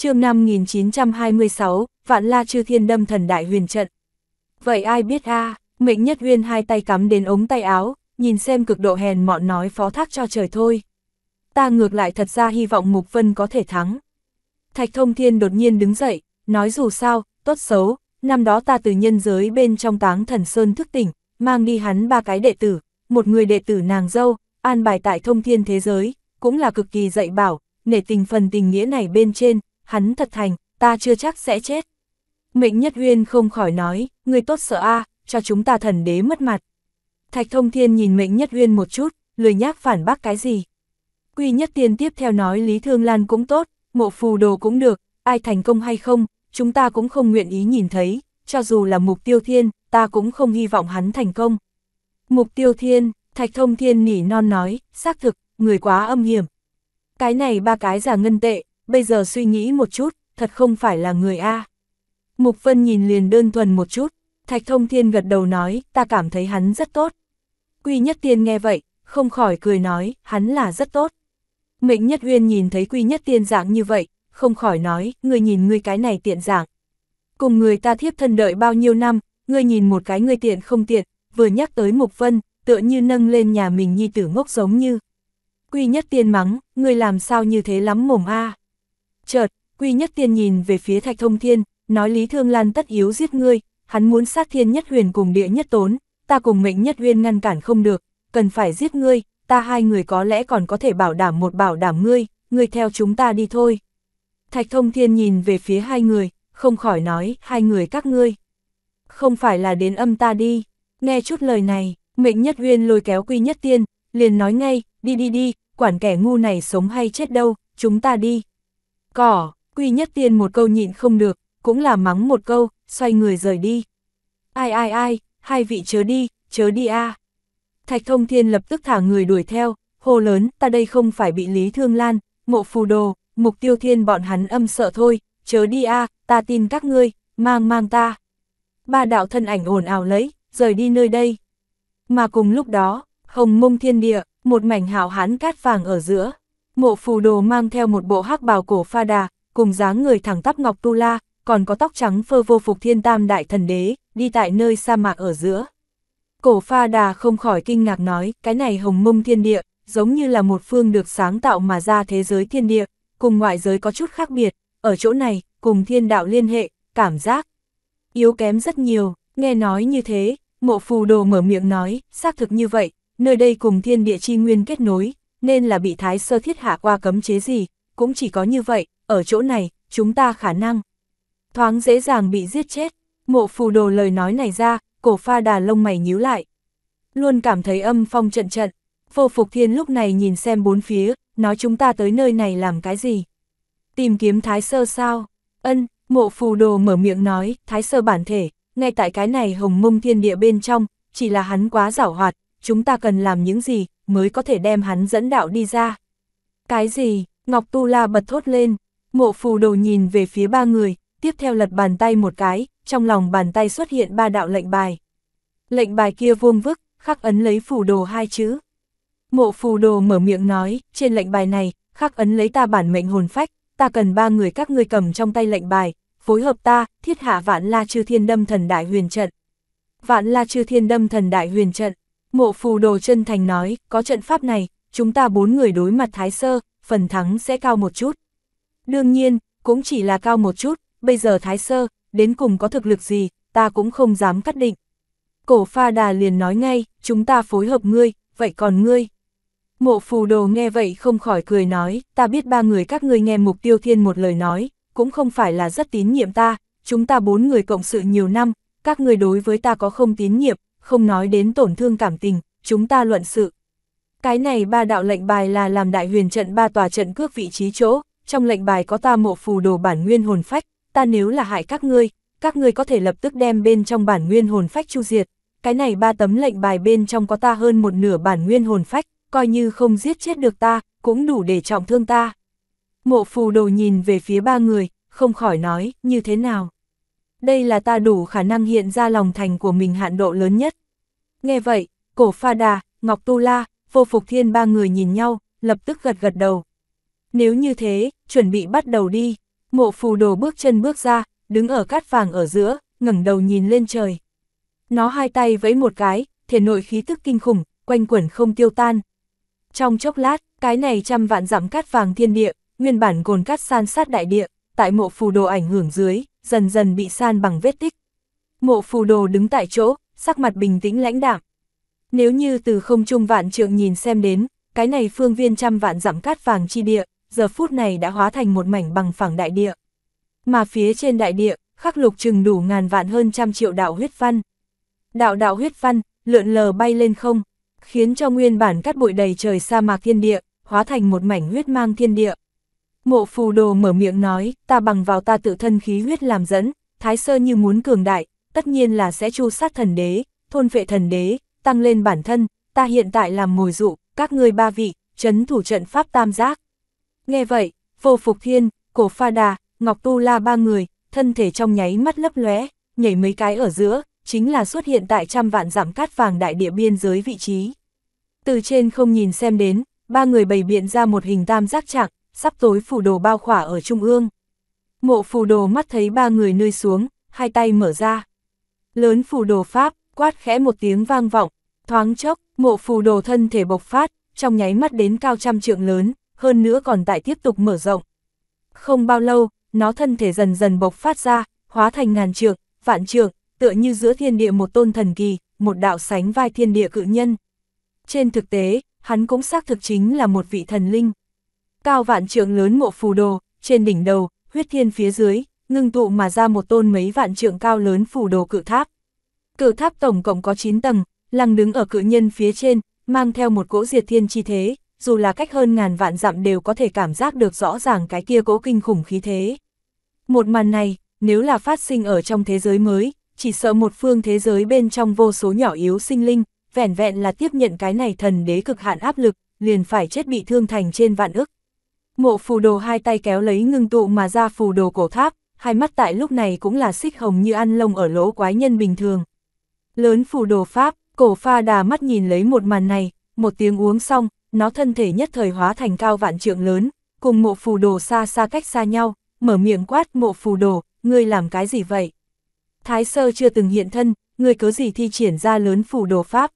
chương 5926, Vạn La Chư Thiên Đâm Thần Đại Huyền Trận. Vậy ai biết a Mệnh Nhất Huyên hai tay cắm đến ống tay áo, nhìn xem cực độ hèn mọn nói phó thác cho trời thôi. Ta ngược lại thật ra hy vọng Mục Vân có thể thắng. Thạch Thông Thiên đột nhiên đứng dậy, nói dù sao, tốt xấu, năm đó ta từ nhân giới bên trong táng thần sơn thức tỉnh, mang đi hắn ba cái đệ tử, một người đệ tử nàng dâu, an bài tại thông thiên thế giới, cũng là cực kỳ dạy bảo, nể tình phần tình nghĩa này bên trên, hắn thật thành, ta chưa chắc sẽ chết. Mệnh Nhất Uyên không khỏi nói, người tốt sợ a cho chúng ta thần đế mất mặt. Thạch Thông Thiên nhìn Mệnh Nhất Uyên một chút, lười nhác phản bác cái gì. Quy Nhất Tiên tiếp theo nói Lý Thương Lan cũng tốt, mộ phù đồ cũng được, ai thành công hay không, chúng ta cũng không nguyện ý nhìn thấy, cho dù là mục tiêu thiên, ta cũng không hy vọng hắn thành công. Mục tiêu thiên, Thạch Thông Thiên nỉ non nói, xác thực, người quá âm hiểm. Cái này ba cái giả ngân tệ, bây giờ suy nghĩ một chút, thật không phải là người A. Mục Vân nhìn liền đơn thuần một chút, Thạch Thông Thiên gật đầu nói, ta cảm thấy hắn rất tốt. Quy Nhất Tiên nghe vậy, không khỏi cười nói, hắn là rất tốt. Mệnh Nhất Uyên nhìn thấy Quy Nhất Tiên dạng như vậy, không khỏi nói, người nhìn người cái này tiện dạng. Cùng người ta thiếp thân đợi bao nhiêu năm, người nhìn một cái người tiện không tiện, vừa nhắc tới Mục Vân, tựa như nâng lên nhà mình nhi tử ngốc giống như. Quy Nhất Tiên mắng, người làm sao như thế lắm mồm a chợt, Quy Nhất Tiên nhìn về phía Thạch Thông Thiên, nói Lý Thương Lan tất yếu giết ngươi, hắn muốn sát Thiên Nhất Huyền cùng Địa Nhất Tốn, ta cùng Mệnh Nhất Huyền ngăn cản không được, cần phải giết ngươi, ta hai người có lẽ còn có thể bảo đảm một bảo đảm ngươi, ngươi theo chúng ta đi thôi. Thạch Thông Thiên nhìn về phía hai người, không khỏi nói, hai người các ngươi. Không phải là đến âm ta đi, nghe chút lời này, Mệnh Nhất Huyền lôi kéo Quy Nhất Tiên, liền nói ngay, đi đi đi, quản kẻ ngu này sống hay chết đâu, chúng ta đi cỏ, quy nhất tiên một câu nhịn không được, cũng là mắng một câu, xoay người rời đi. Ai ai ai, hai vị chớ đi, chớ đi a. À. Thạch thông thiên lập tức thả người đuổi theo, hô lớn, ta đây không phải bị Lý Thương Lan, mộ phù đồ, mục tiêu thiên bọn hắn âm sợ thôi, chớ đi a, à, ta tin các ngươi, mang mang ta. Ba đạo thân ảnh ồn ào lấy, rời đi nơi đây. Mà cùng lúc đó, hồng mông thiên địa, một mảnh hào hán cát vàng ở giữa. Mộ phù đồ mang theo một bộ hắc bào cổ pha đà, cùng dáng người thẳng tắp ngọc tu la, còn có tóc trắng phơ vô phục thiên tam đại thần đế, đi tại nơi sa mạc ở giữa. Cổ pha đà không khỏi kinh ngạc nói, cái này hồng mông thiên địa, giống như là một phương được sáng tạo mà ra thế giới thiên địa, cùng ngoại giới có chút khác biệt, ở chỗ này, cùng thiên đạo liên hệ, cảm giác yếu kém rất nhiều, nghe nói như thế, mộ phù đồ mở miệng nói, xác thực như vậy, nơi đây cùng thiên địa chi nguyên kết nối, nên là bị thái sơ thiết hạ qua cấm chế gì, cũng chỉ có như vậy, ở chỗ này, chúng ta khả năng. Thoáng dễ dàng bị giết chết, mộ phù đồ lời nói này ra, cổ pha đà lông mày nhíu lại. Luôn cảm thấy âm phong trận trận, vô phục thiên lúc này nhìn xem bốn phía, nói chúng ta tới nơi này làm cái gì. Tìm kiếm thái sơ sao? Ân, mộ phù đồ mở miệng nói, thái sơ bản thể, ngay tại cái này hồng mông thiên địa bên trong, chỉ là hắn quá giảo hoạt, chúng ta cần làm những gì, mới có thể đem hắn dẫn đạo đi ra. Cái gì? Ngọc Tu La bật thốt lên, mộ phù đồ nhìn về phía ba người, tiếp theo lật bàn tay một cái, trong lòng bàn tay xuất hiện ba đạo lệnh bài. Lệnh bài kia vuông vức, khắc ấn lấy phù đồ hai chữ. Mộ phù đồ mở miệng nói, trên lệnh bài này, khắc ấn lấy ta bản mệnh hồn phách, ta cần ba người các ngươi cầm trong tay lệnh bài, phối hợp ta, thiết hạ vạn la chư thiên đâm thần đại huyền trận. Vạn la chư thiên đâm thần đại huyền trận, Mộ phù đồ chân thành nói, có trận pháp này, chúng ta bốn người đối mặt thái sơ, phần thắng sẽ cao một chút. Đương nhiên, cũng chỉ là cao một chút, bây giờ thái sơ, đến cùng có thực lực gì, ta cũng không dám cắt định. Cổ pha đà liền nói ngay, chúng ta phối hợp ngươi, vậy còn ngươi? Mộ phù đồ nghe vậy không khỏi cười nói, ta biết ba người các ngươi nghe mục tiêu thiên một lời nói, cũng không phải là rất tín nhiệm ta, chúng ta bốn người cộng sự nhiều năm, các ngươi đối với ta có không tín nhiệm, không nói đến tổn thương cảm tình, chúng ta luận sự. Cái này ba đạo lệnh bài là làm đại huyền trận ba tòa trận cước vị trí chỗ, trong lệnh bài có ta mộ phù đồ bản nguyên hồn phách, ta nếu là hại các ngươi, các ngươi có thể lập tức đem bên trong bản nguyên hồn phách chu diệt. Cái này ba tấm lệnh bài bên trong có ta hơn một nửa bản nguyên hồn phách, coi như không giết chết được ta, cũng đủ để trọng thương ta. Mộ phù đồ nhìn về phía ba người, không khỏi nói, như thế nào đây là ta đủ khả năng hiện ra lòng thành của mình hạn độ lớn nhất. Nghe vậy, cổ pha đà, ngọc tu la, vô phục thiên ba người nhìn nhau, lập tức gật gật đầu. Nếu như thế, chuẩn bị bắt đầu đi, mộ phù đồ bước chân bước ra, đứng ở cát vàng ở giữa, ngẩng đầu nhìn lên trời. Nó hai tay vẫy một cái, thể nội khí tức kinh khủng, quanh quẩn không tiêu tan. Trong chốc lát, cái này trăm vạn dặm cát vàng thiên địa, nguyên bản gồn cát san sát đại địa, tại mộ phù đồ ảnh hưởng dưới, dần dần bị san bằng vết tích. Mộ phù đồ đứng tại chỗ, sắc mặt bình tĩnh lãnh đạm. Nếu như từ không trung vạn trượng nhìn xem đến, cái này phương viên trăm vạn dặm cát vàng chi địa, giờ phút này đã hóa thành một mảnh bằng phẳng đại địa. Mà phía trên đại địa, khắc lục chừng đủ ngàn vạn hơn trăm triệu đạo huyết văn. Đạo đạo huyết văn, lượn lờ bay lên không, khiến cho nguyên bản cát bụi đầy trời sa mạc thiên địa, hóa thành một mảnh huyết mang thiên địa. Mộ phù đồ mở miệng nói, ta bằng vào ta tự thân khí huyết làm dẫn, thái sơ như muốn cường đại, tất nhiên là sẽ chu sát thần đế, thôn vệ thần đế, tăng lên bản thân, ta hiện tại làm mồi dụ, các ngươi ba vị, chấn thủ trận pháp tam giác. Nghe vậy, vô phục thiên, cổ pha đà, ngọc tu la ba người, thân thể trong nháy mắt lấp lóe, nhảy mấy cái ở giữa, chính là xuất hiện tại trăm vạn giảm cát vàng đại địa biên giới vị trí. Từ trên không nhìn xem đến, ba người bày biện ra một hình tam giác trạng, sắp tối phù đồ bao khỏa ở trung ương. Mộ phù đồ mắt thấy ba người nơi xuống, hai tay mở ra. Lớn phù đồ pháp, quát khẽ một tiếng vang vọng, thoáng chốc, mộ phù đồ thân thể bộc phát, trong nháy mắt đến cao trăm trượng lớn, hơn nữa còn tại tiếp tục mở rộng. Không bao lâu, nó thân thể dần dần bộc phát ra, hóa thành ngàn trượng, vạn trượng, tựa như giữa thiên địa một tôn thần kỳ, một đạo sánh vai thiên địa cự nhân. Trên thực tế, hắn cũng xác thực chính là một vị thần linh. Cao vạn trượng lớn mộ phù đồ, trên đỉnh đầu, huyết thiên phía dưới, ngưng tụ mà ra một tôn mấy vạn trượng cao lớn phù đồ cự tháp. Cự tháp tổng cộng có 9 tầng, lăng đứng ở cự nhân phía trên, mang theo một cỗ diệt thiên chi thế, dù là cách hơn ngàn vạn dặm đều có thể cảm giác được rõ ràng cái kia cỗ kinh khủng khí thế. Một màn này, nếu là phát sinh ở trong thế giới mới, chỉ sợ một phương thế giới bên trong vô số nhỏ yếu sinh linh, vẻn vẹn là tiếp nhận cái này thần đế cực hạn áp lực, liền phải chết bị thương thành trên vạn ức. Mộ phù đồ hai tay kéo lấy ngưng tụ mà ra phù đồ cổ tháp, hai mắt tại lúc này cũng là xích hồng như ăn lông ở lỗ quái nhân bình thường. Lớn phù đồ pháp, cổ pha đà mắt nhìn lấy một màn này, một tiếng uống xong, nó thân thể nhất thời hóa thành cao vạn trượng lớn, cùng mộ phù đồ xa xa cách xa nhau, mở miệng quát mộ phù đồ, ngươi làm cái gì vậy? Thái sơ chưa từng hiện thân, ngươi cớ gì thi triển ra lớn phù đồ pháp?